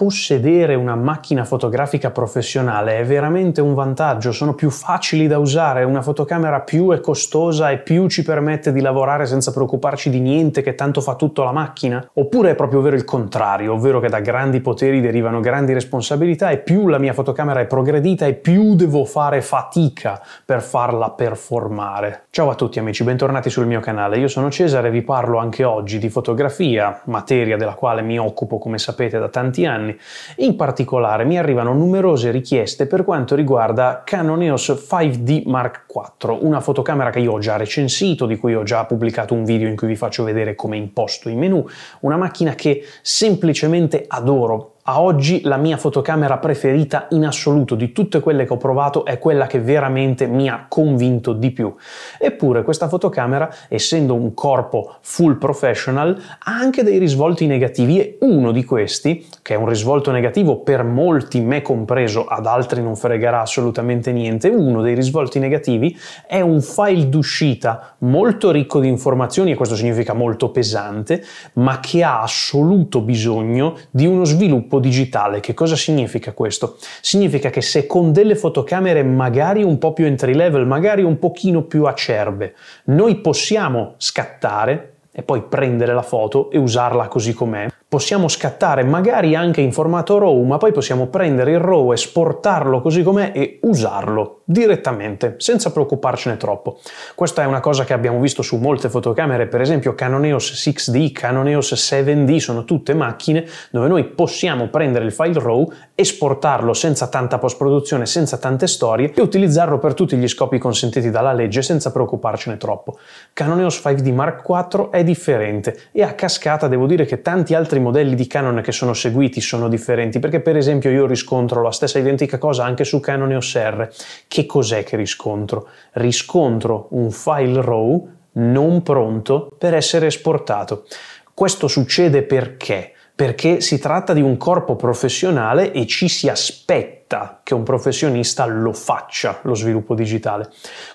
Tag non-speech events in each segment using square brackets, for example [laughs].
possedere una macchina fotografica professionale è veramente un vantaggio, sono più facili da usare, una fotocamera più è costosa e più ci permette di lavorare senza preoccuparci di niente che tanto fa tutto la macchina? Oppure è proprio vero il contrario, ovvero che da grandi poteri derivano grandi responsabilità e più la mia fotocamera è progredita e più devo fare fatica per farla performare? Ciao a tutti amici, bentornati sul mio canale, io sono Cesare e vi parlo anche oggi di fotografia, materia della quale mi occupo come sapete da tanti anni italiani. In particolare mi arrivano numerose richieste per quanto riguarda Canon EOS 5D Mark IV, una fotocamera che io ho già recensito, di cui ho già pubblicato un video in cui vi faccio vedere come imposto i menu, una macchina che semplicemente adoro a oggi la mia fotocamera preferita in assoluto di tutte quelle che ho provato è quella che veramente mi ha convinto di più. Eppure questa fotocamera, essendo un corpo full professional, ha anche dei risvolti negativi e uno di questi, che è un risvolto negativo per molti, me compreso, ad altri non fregherà assolutamente niente, uno dei risvolti negativi è un file d'uscita molto ricco di informazioni e questo significa molto pesante, ma che ha assoluto bisogno di uno sviluppo digitale. Che cosa significa questo? Significa che se con delle fotocamere magari un po' più entry level, magari un pochino più acerbe, noi possiamo scattare e poi prendere la foto e usarla così com'è, possiamo scattare magari anche in formato RAW, ma poi possiamo prendere il RAW, esportarlo così com'è e usarlo direttamente, senza preoccuparcene troppo. Questa è una cosa che abbiamo visto su molte fotocamere, per esempio Canon EOS 6D, Canon EOS 7D, sono tutte macchine dove noi possiamo prendere il file RAW, esportarlo senza tanta post-produzione, senza tante storie e utilizzarlo per tutti gli scopi consentiti dalla legge senza preoccuparcene troppo. Canon EOS 5D Mark IV è differente e a cascata devo dire che tanti altri i modelli di Canon che sono seguiti sono differenti, perché per esempio io riscontro la stessa identica cosa anche su Canon EOS R. Che cos'è che riscontro? Riscontro un file RAW non pronto per essere esportato. Questo succede perché? Perché si tratta di un corpo professionale e ci si aspetta che un professionista lo faccia lo sviluppo digitale.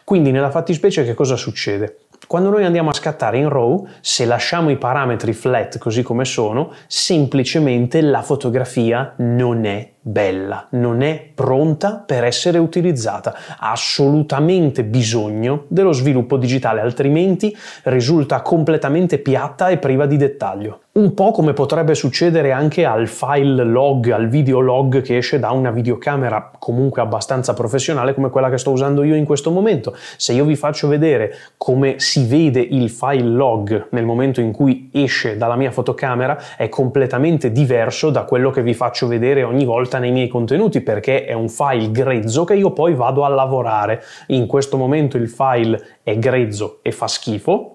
Quindi nella fattispecie che cosa succede? Quando noi andiamo a scattare in RAW, se lasciamo i parametri flat così come sono, semplicemente la fotografia non è bella, non è pronta per essere utilizzata, ha assolutamente bisogno dello sviluppo digitale, altrimenti risulta completamente piatta e priva di dettaglio un po' come potrebbe succedere anche al file log, al video log che esce da una videocamera comunque abbastanza professionale come quella che sto usando io in questo momento. Se io vi faccio vedere come si vede il file log nel momento in cui esce dalla mia fotocamera è completamente diverso da quello che vi faccio vedere ogni volta nei miei contenuti perché è un file grezzo che io poi vado a lavorare. In questo momento il file è grezzo e fa schifo,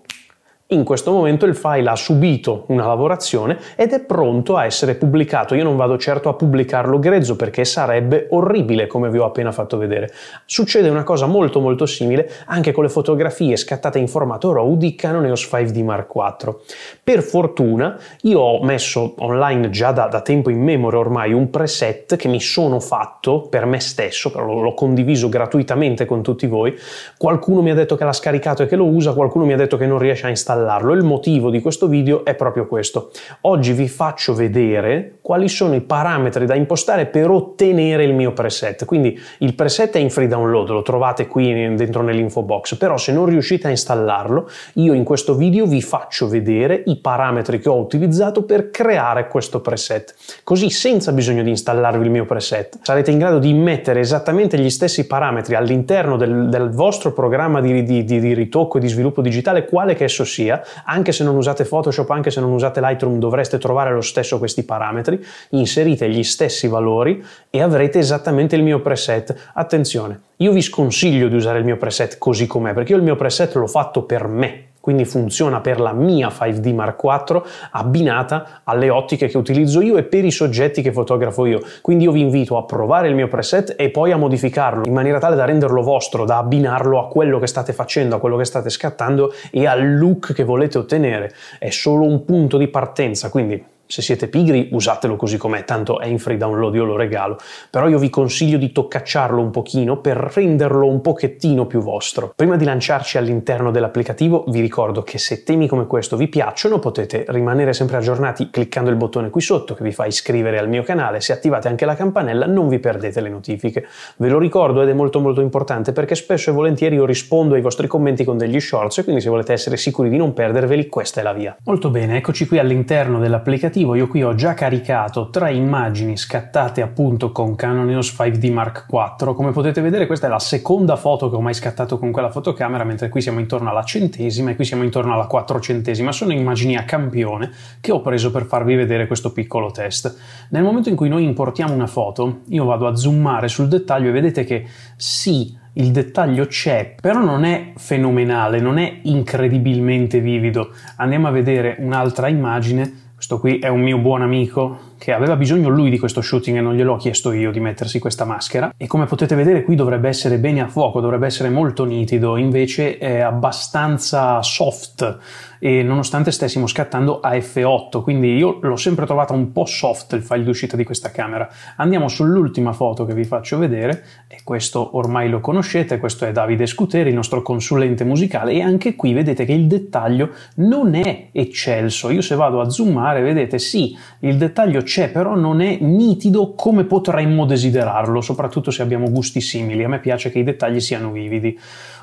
in questo momento il file ha subito una lavorazione ed è pronto a essere pubblicato. Io non vado certo a pubblicarlo grezzo perché sarebbe orribile come vi ho appena fatto vedere. Succede una cosa molto molto simile anche con le fotografie scattate in formato RAW di Canon EOS 5D Mark IV. Per fortuna io ho messo online già da, da tempo in memoria ormai un preset che mi sono fatto per me stesso, l'ho condiviso gratuitamente con tutti voi. Qualcuno mi ha detto che l'ha scaricato e che lo usa, qualcuno mi ha detto che non riesce a installare installarlo. Il motivo di questo video è proprio questo. Oggi vi faccio vedere quali sono i parametri da impostare per ottenere il mio preset. Quindi il preset è in free download, lo trovate qui dentro nell'info box, però se non riuscite a installarlo, io in questo video vi faccio vedere i parametri che ho utilizzato per creare questo preset. Così senza bisogno di installarvi il mio preset, sarete in grado di mettere esattamente gli stessi parametri all'interno del, del vostro programma di, di, di, di ritocco e di sviluppo digitale, quale che esso sia, sia, anche se non usate Photoshop, anche se non usate Lightroom, dovreste trovare lo stesso questi parametri, inserite gli stessi valori e avrete esattamente il mio preset. Attenzione, io vi sconsiglio di usare il mio preset così com'è, perché io il mio preset l'ho fatto per me, quindi funziona per la mia 5D Mark IV abbinata alle ottiche che utilizzo io e per i soggetti che fotografo io. Quindi io vi invito a provare il mio preset e poi a modificarlo in maniera tale da renderlo vostro, da abbinarlo a quello che state facendo, a quello che state scattando e al look che volete ottenere. È solo un punto di partenza, quindi se siete pigri usatelo così com'è, tanto è in free download, io lo regalo, però io vi consiglio di toccacciarlo un pochino per renderlo un pochettino più vostro. Prima di lanciarci all'interno dell'applicativo vi ricordo che se temi come questo vi piacciono potete rimanere sempre aggiornati cliccando il bottone qui sotto che vi fa iscrivere al mio canale, se attivate anche la campanella non vi perdete le notifiche. Ve lo ricordo ed è molto molto importante perché spesso e volentieri io rispondo ai vostri commenti con degli shorts e quindi se volete essere sicuri di non perderveli questa è la via. Molto bene, eccoci qui all'interno dell'applicativo applicativo io qui ho già caricato tre immagini scattate appunto con Canon EOS 5D Mark IV. Come potete vedere questa è la seconda foto che ho mai scattato con quella fotocamera, mentre qui siamo intorno alla centesima e qui siamo intorno alla quattrocentesima. Sono immagini a campione che ho preso per farvi vedere questo piccolo test. Nel momento in cui noi importiamo una foto, io vado a zoomare sul dettaglio e vedete che sì, il dettaglio c'è, però non è fenomenale, non è incredibilmente vivido. Andiamo a vedere un'altra immagine questo qui è un mio buon amico che aveva bisogno lui di questo shooting e non gliel'ho chiesto io di mettersi questa maschera. E come potete vedere qui dovrebbe essere bene a fuoco, dovrebbe essere molto nitido, invece è abbastanza soft e nonostante stessimo scattando a f8, quindi io l'ho sempre trovata un po' soft il file d'uscita di questa camera. Andiamo sull'ultima foto che vi faccio vedere e questo ormai lo conoscete, questo è Davide Scuteri, il nostro consulente musicale e anche qui vedete che il dettaglio non è eccelso. Io se vado a zoomare vedete sì, il dettaglio c'è, però non è nitido come potremmo desiderarlo, soprattutto se abbiamo gusti simili. A me piace che i dettagli siano vividi.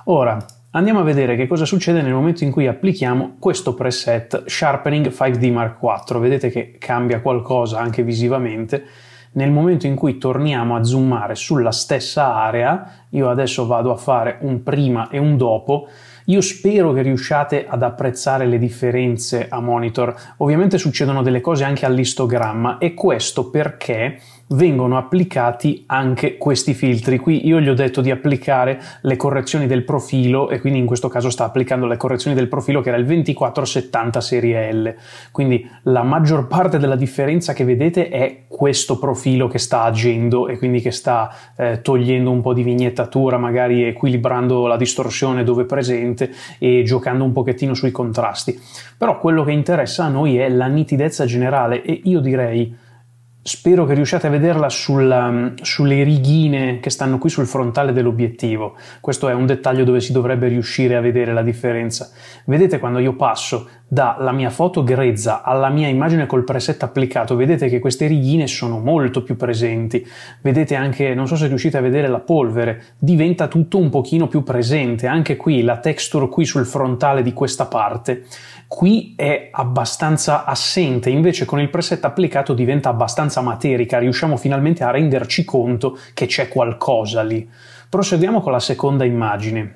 Ora, andiamo a vedere che cosa succede nel momento in cui applichiamo questo preset Sharpening 5D Mark IV. Vedete che cambia qualcosa anche visivamente. Nel momento in cui torniamo a zoomare sulla stessa area, io adesso vado a fare un prima e un dopo, io spero che riusciate ad apprezzare le differenze a monitor. Ovviamente succedono delle cose anche all'istogramma e questo perché vengono applicati anche questi filtri. Qui io gli ho detto di applicare le correzioni del profilo e quindi in questo caso sta applicando le correzioni del profilo che era il 2470 serie L. Quindi la maggior parte della differenza che vedete è questo profilo che sta agendo e quindi che sta eh, togliendo un po' di vignettatura, magari equilibrando la distorsione dove è presente e giocando un pochettino sui contrasti. Però quello che interessa a noi è la nitidezza generale e io direi spero che riusciate a vederla sulla, um, sulle righine che stanno qui sul frontale dell'obiettivo. Questo è un dettaglio dove si dovrebbe riuscire a vedere la differenza. Vedete quando io passo dalla mia foto grezza alla mia immagine col preset applicato, vedete che queste righine sono molto più presenti, vedete anche, non so se riuscite a vedere la polvere, diventa tutto un pochino più presente, anche qui la texture qui sul frontale di questa parte, qui è abbastanza assente, invece con il preset applicato diventa abbastanza materica, riusciamo finalmente a renderci conto che c'è qualcosa lì. Proseguiamo con la seconda immagine.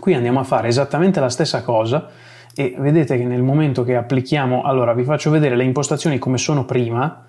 Qui andiamo a fare esattamente la stessa cosa, e vedete che nel momento che applichiamo, allora vi faccio vedere le impostazioni come sono prima,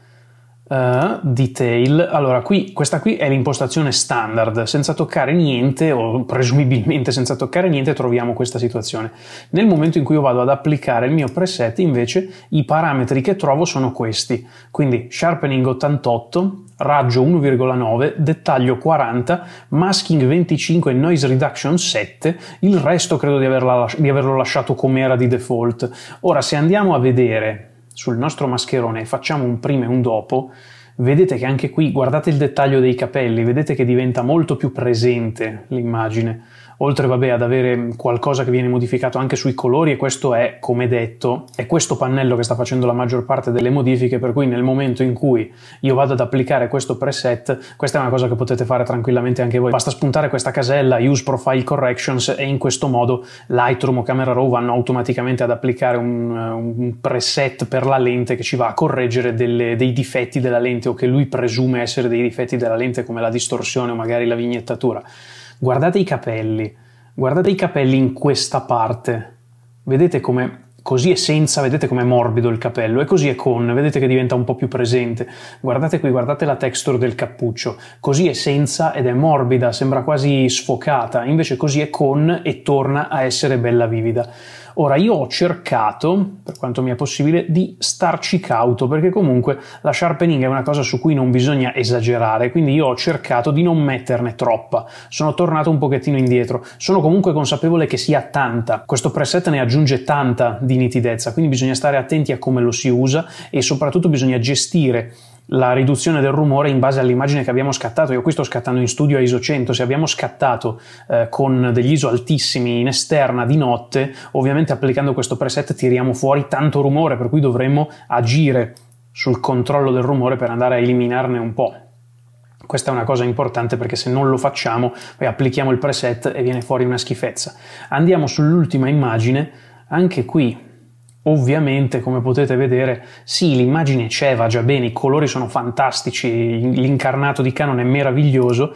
uh, detail, allora qui, questa qui è l'impostazione standard, senza toccare niente o presumibilmente senza toccare niente troviamo questa situazione. Nel momento in cui io vado ad applicare il mio preset invece i parametri che trovo sono questi, quindi sharpening 88, raggio 1,9, dettaglio 40, masking 25 noise reduction 7, il resto credo di, averla, di averlo lasciato come era di default. Ora se andiamo a vedere sul nostro mascherone e facciamo un prima e un dopo, vedete che anche qui guardate il dettaglio dei capelli, vedete che diventa molto più presente l'immagine oltre vabbè, ad avere qualcosa che viene modificato anche sui colori e questo è, come detto, è questo pannello che sta facendo la maggior parte delle modifiche, per cui nel momento in cui io vado ad applicare questo preset, questa è una cosa che potete fare tranquillamente anche voi. Basta spuntare questa casella Use Profile Corrections e in questo modo Lightroom o Camera Raw vanno automaticamente ad applicare un, eh, un preset per la lente che ci va a correggere delle, dei difetti della lente o che lui presume essere dei difetti della lente come la distorsione o magari la vignettatura. Guardate i capelli, guardate i capelli in questa parte. Vedete come così è senza, vedete com'è morbido il capello, e così è con, vedete che diventa un po' più presente. Guardate qui, guardate la texture del cappuccio, così è senza ed è morbida, sembra quasi sfocata, invece così è con e torna a essere bella vivida. Ora io ho cercato, per quanto mi è possibile, di starci cauto perché comunque la sharpening è una cosa su cui non bisogna esagerare, quindi io ho cercato di non metterne troppa, sono tornato un pochettino indietro, sono comunque consapevole che sia tanta, questo preset ne aggiunge tanta di nitidezza, quindi bisogna stare attenti a come lo si usa e soprattutto bisogna gestire la riduzione del rumore in base all'immagine che abbiamo scattato. Io qui sto scattando in studio a ISO 100, se abbiamo scattato eh, con degli ISO altissimi in esterna di notte, ovviamente applicando questo preset tiriamo fuori tanto rumore, per cui dovremmo agire sul controllo del rumore per andare a eliminarne un po'. Questa è una cosa importante perché se non lo facciamo, poi applichiamo il preset e viene fuori una schifezza. Andiamo sull'ultima immagine, anche qui Ovviamente, come potete vedere, sì, l'immagine c'è, va già bene, i colori sono fantastici, l'incarnato di Canon è meraviglioso,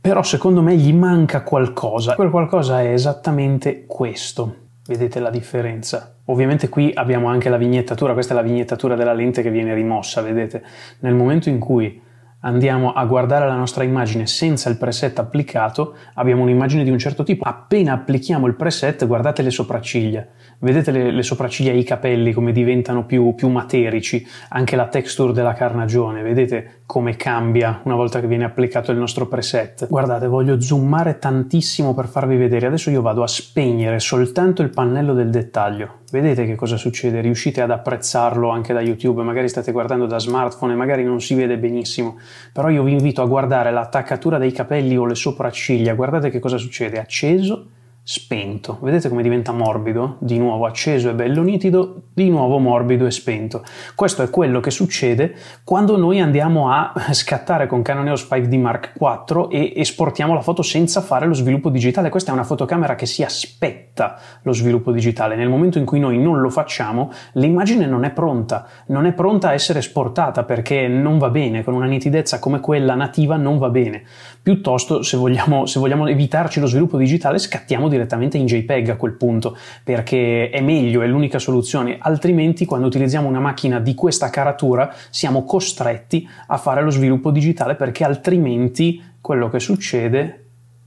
però secondo me gli manca qualcosa. Quel qualcosa è esattamente questo. Vedete la differenza? Ovviamente qui abbiamo anche la vignettatura, questa è la vignettatura della lente che viene rimossa, vedete? Nel momento in cui andiamo a guardare la nostra immagine senza il preset applicato, abbiamo un'immagine di un certo tipo. Appena applichiamo il preset, guardate le sopracciglia. Vedete le, le sopracciglia e i capelli come diventano più, più, materici, anche la texture della carnagione, vedete come cambia una volta che viene applicato il nostro preset. Guardate, voglio zoomare tantissimo per farvi vedere. Adesso io vado a spegnere soltanto il pannello del dettaglio. Vedete che cosa succede? Riuscite ad apprezzarlo anche da YouTube, magari state guardando da smartphone e magari non si vede benissimo però io vi invito a guardare l'attaccatura dei capelli o le sopracciglia, guardate che cosa succede, acceso spento. Vedete come diventa morbido? Di nuovo acceso e bello nitido, di nuovo morbido e spento. Questo è quello che succede quando noi andiamo a [laughs] scattare con Canon EOS 5D Mark IV e esportiamo la foto senza fare lo sviluppo digitale. Questa è una fotocamera che si aspetta lo sviluppo digitale. Nel momento in cui noi non lo facciamo, l'immagine non è pronta, non è pronta a essere esportata perché non va bene, con una nitidezza come quella nativa non va bene. Piuttosto, se vogliamo, se vogliamo evitarci lo sviluppo digitale, scattiamo di direttamente in JPEG a quel punto, perché è meglio, è l'unica soluzione, altrimenti quando utilizziamo una macchina di questa caratura siamo costretti a fare lo sviluppo digitale perché altrimenti quello che succede,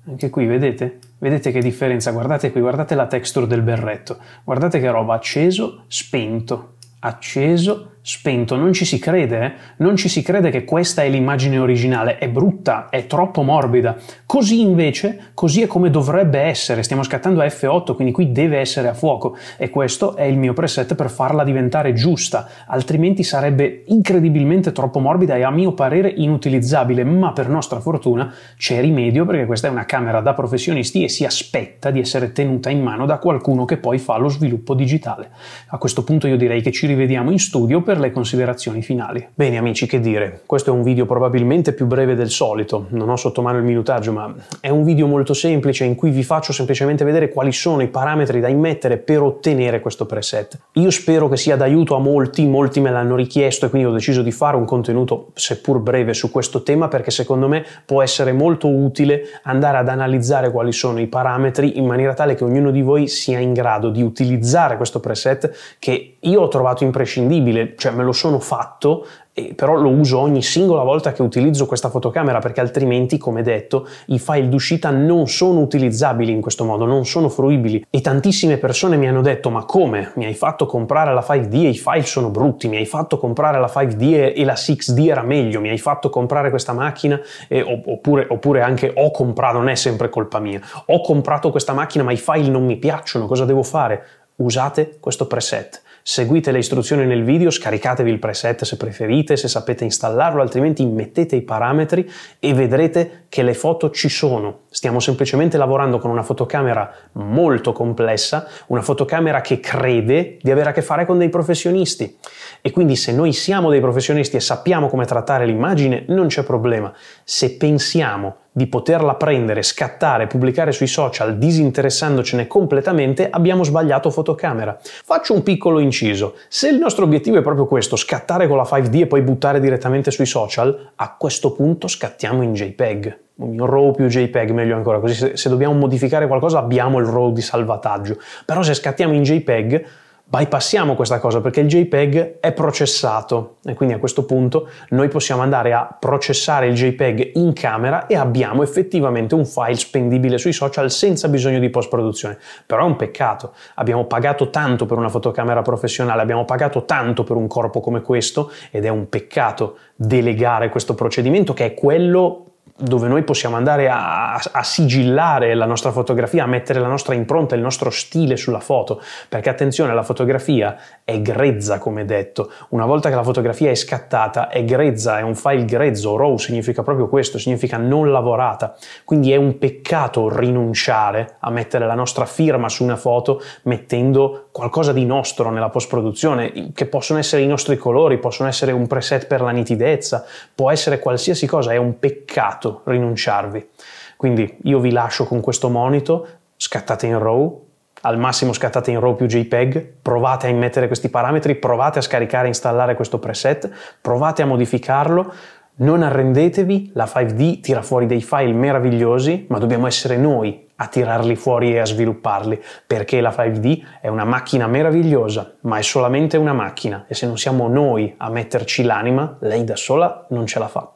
anche qui vedete, Vedete che differenza, guardate qui, guardate la texture del berretto, guardate che roba, acceso, spento, acceso, spento, non ci si crede, eh? non ci si crede che questa è l'immagine originale, è brutta, è troppo morbida. Così invece, così è come dovrebbe essere, stiamo scattando a F8, quindi qui deve essere a fuoco e questo è il mio preset per farla diventare giusta, altrimenti sarebbe incredibilmente troppo morbida e a mio parere inutilizzabile, ma per nostra fortuna c'è rimedio perché questa è una camera da professionisti e si aspetta di essere tenuta in mano da qualcuno che poi fa lo sviluppo digitale. A questo punto io direi che ci rivediamo in studio per le considerazioni finali. Bene amici, che dire, questo è un video probabilmente più breve del solito, non ho sotto mano il minutaggio, ma è un video molto semplice in cui vi faccio semplicemente vedere quali sono i parametri da immettere per ottenere questo preset. Io spero che sia d'aiuto a molti, molti me l'hanno richiesto e quindi ho deciso di fare un contenuto seppur breve su questo tema perché secondo me può essere molto utile andare ad analizzare quali sono i parametri in maniera tale che ognuno di voi sia in grado di utilizzare questo preset che io ho trovato imprescindibile, cioè me lo sono fatto, però lo uso ogni singola volta che utilizzo questa fotocamera perché altrimenti, come detto, i file d'uscita non sono utilizzabili in questo modo, non sono fruibili. E tantissime persone mi hanno detto: Ma come? Mi hai fatto comprare la 5D e i file sono brutti, mi hai fatto comprare la 5D e la 6D era meglio, mi hai fatto comprare questa macchina, e, oppure, oppure anche ho comprato, non è sempre colpa mia, ho comprato questa macchina ma i file non mi piacciono, cosa devo fare? Usate questo preset Seguite le istruzioni nel video, scaricatevi il preset se preferite, se sapete installarlo, altrimenti mettete i parametri e vedrete che le foto ci sono. Stiamo semplicemente lavorando con una fotocamera molto complessa, una fotocamera che crede di avere a che fare con dei professionisti. E quindi se noi siamo dei professionisti e sappiamo come trattare l'immagine, non c'è problema. Se pensiamo di poterla prendere, scattare, pubblicare sui social disinteressandocene completamente, abbiamo sbagliato fotocamera. Faccio un piccolo inciso. Se il nostro obiettivo è proprio questo, scattare con la 5D e poi buttare direttamente sui social, a questo punto scattiamo in JPEG. RAW più JPEG meglio ancora, così se, se dobbiamo modificare qualcosa abbiamo il RAW di salvataggio. Però se scattiamo in JPEG bypassiamo questa cosa perché il JPEG è processato e quindi a questo punto noi possiamo andare a processare il JPEG in camera e abbiamo effettivamente un file spendibile sui social senza bisogno di post produzione. Però è un peccato, abbiamo pagato tanto per una fotocamera professionale, abbiamo pagato tanto per un corpo come questo ed è un peccato delegare questo procedimento che è quello dove noi possiamo andare a, a, sigillare la nostra fotografia, a mettere la nostra impronta, il nostro stile sulla foto, perché attenzione, la fotografia è grezza, come detto. Una volta che la fotografia è scattata, è grezza, è un file grezzo, raw significa proprio questo, significa non lavorata. Quindi è un peccato rinunciare a mettere la nostra firma su una foto mettendo qualcosa di nostro nella post-produzione, che possono essere i nostri colori, possono essere un preset per la nitidezza, può essere qualsiasi cosa, è un peccato rinunciarvi. Quindi io vi lascio con questo monito, scattate in RAW, al massimo scattate in RAW più JPEG, provate a immettere questi parametri, provate a scaricare e installare questo preset, provate a modificarlo, non arrendetevi, la 5D tira fuori dei file meravigliosi, ma dobbiamo essere noi a tirarli fuori e a svilupparli, perché la 5D è una macchina meravigliosa, ma è solamente una macchina e se non siamo noi a metterci l'anima, lei da sola non ce la fa.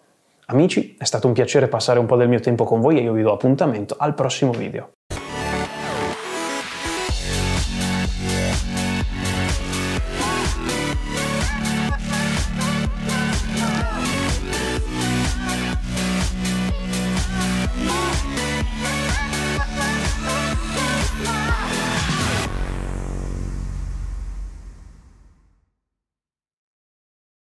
Amici, è stato un piacere passare un po' del mio tempo con voi e io vi do appuntamento al prossimo video.